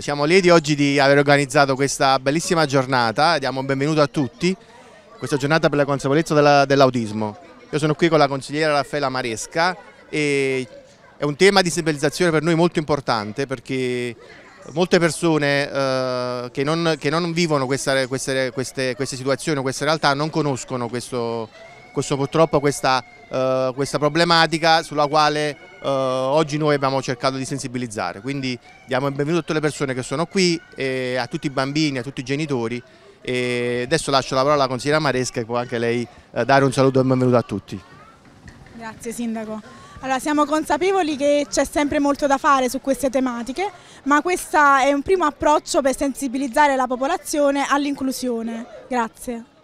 Siamo lieti oggi di aver organizzato questa bellissima giornata, diamo un benvenuto a tutti, questa giornata per la consapevolezza dell'autismo. Io sono qui con la consigliera Raffaella Maresca e è un tema di sensibilizzazione per noi molto importante perché molte persone eh, che, non, che, non, vivono questa, queste, queste, queste, situazioni o queste realtà non conoscono questo, questo, purtroppo questa, eh, questa problematica sulla quale eh, oggi noi abbiamo cercato di sensibilizzare, quindi diamo il benvenuto a tutte le persone che sono qui, eh, a tutti i bambini, a tutti i genitori e adesso lascio la parola alla consigliera Maresca che può anche lei eh, dare un saluto e un benvenuto a tutti. Grazie Sindaco. Allora, siamo consapevoli che c'è sempre molto da fare su queste tematiche, ma questo è un primo approccio per sensibilizzare la popolazione all'inclusione. Grazie.